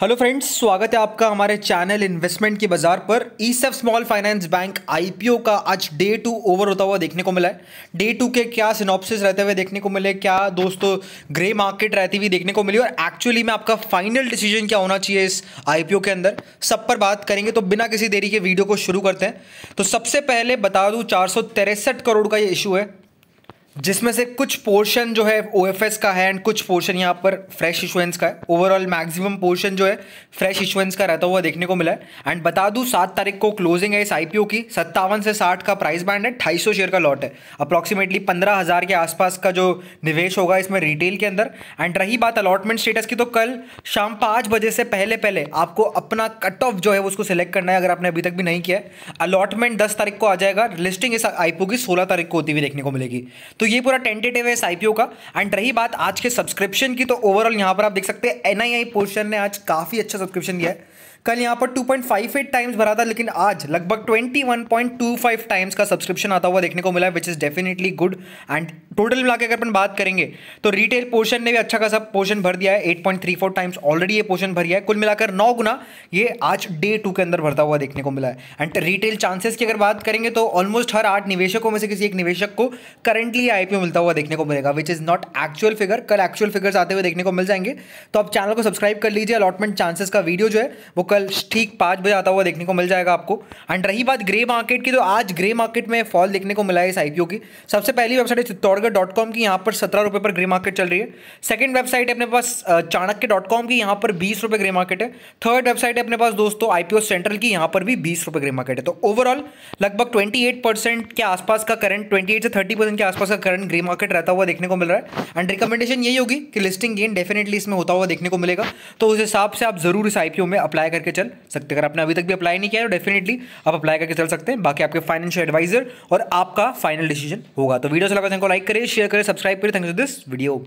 hello friends स्वागत है आपका हमारे चैनल इन्वेस्टमेंट की बाजार पर ESAF small finance bank IPO का आज डे टू ओवर होता हुआ देखने को मिला है डे टू के क्या सिनॉप्सिस रहते हुए देखने को मिले क्या दोस्तों ग्रे मार्केट रहती हुई देखने को मिली और एक्चुअली में आपका फाइनल डिसीजन क्या होना चाहिए इस आई के अंदर सब पर बात करेंगे तो बिना किसी देरी के वीडियो को शुरू करते हैं तो सबसे पहले बता दूँ चार करोड़ का ये इशू है जिसमें से कुछ पोर्शन जो है ओ का है एंड कुछ पोर्शन यहाँ पर फ्रेश इशुएंस का है ओवरऑल मैक्सिमम पोर्शन जो है फ्रेश इशुएंस का रहता हुआ देखने को मिला है एंड बता दूँ सात तारीख को क्लोजिंग है इस आईपीओ की सत्तावन से साठ का प्राइस बैंड है ढाई शेयर का लॉट है अप्रॉक्सीमेटली पंद्रह हज़ार के आसपास का जो निवेश होगा इसमें रिटेल के अंदर एंड रही बात अलॉटमेंट स्टेटस की तो कल शाम पाँच बजे से पहले पहले आपको अपना कट ऑफ जो है उसको सिलेक्ट करना है अगर आपने अभी तक भी नहीं किया है अलॉटमेंट दस तारीख को आ जाएगा लिस्टिंग इस आईपीओ की सोलह तारीख को होती हुई देखने को मिलेगी तो तो ये पूरा टेंटेटिव है इस आईपीओ का एंड रही बात आज के सब्सक्रिप्शन की तो ओवरऑल यहां पर आप देख सकते हैं एनआईआई पोर्शन ने आज काफ़ी अच्छा सब्सक्रिप्शन दिया है कल यहाँ पर 2.58 टाइम्स भरा था लेकिन आज लगभग 21.25 टाइम्स का सब्सक्रिप्शन आता हुआ देखने को मिला है which is definitely good and total मिला के अगर अपन बात करेंगे तो रिटेल पोर्शन ने भी अच्छा खासा पोर्शन भर दिया है 8.34 टाइम्स ऑलरेडी ये पोर्शन गया है कुल मिलाकर नौ गुना ये आज डे टू के अंदर भरता हुआ देखने को मिला है एंड रिटेल चांसेस की अगर बात करेंगे तो ऑलमोस्ट हर आठ निवेशकों में से किसी एक निवेशक को करंटली आईपीओ मिलता हुआ देखने को मिलेगा which is not actual figure कल एक्चुअल फिगर्स आते हुए देखने को मिल जाएंगे तो आप चैनल को सब्सक्राइब कर लीजिए अलॉटमेंट चांसेस का वीडियो जो है वो कर कल ठीक पाँच बजे आता हुआ देखने को मिल जाएगा आपको एंड रही बात ग्रे मार्केट की तो आज ग्रे मार्केट में फॉल देखने को मिला है इस आईपीओ की सबसे पहली वेबसाइट है चित्तौड़गढ़ डॉट कॉम की यहाँ पर सत्रह रुपये पर ग्रे मार्केट चल रही है सेकंड वेबसाइट है अपने पास चाणक्य डॉट कॉम की यहाँ पर बीस रुपये ग्रे मार्केट है थर्ड वेबसाइट है अपने पास दोस्तों आईपीओ सेंट्रल की यहाँ पर भी बीस रुपये ग्रे मार्केट है तो ओवरऑल लगभग ट्वेंटी एट परसेंट के आसपास का करंट ट्वेंटी एट से थर्टी परसेंट के आसपास का करंट ग्रे मार्केट रहता हुआ देखने को मिल रहा है एंड रिकमेंडेशन यही होगी कि लिस्टिंग गेन डेफिनेटली इसमें होता हुआ देखने को मिलेगा तो उस हिसाब से आप जरूर इस आईपीओ में अप्लाई करके करके चल सकते अगर आपने अभी तक भी अप्लाई नहीं किया है तो डेफिनेटली आप अप्लाई करके चल सकते हैं बाकी आपके फाइनेंशियल एडवाइजर और आपका फाइनल डिसीजन होगा तो वीडियो से लगा को लाइक करें शेयर करें सब्सक्राइब करें थैंक यू दिस वीडियो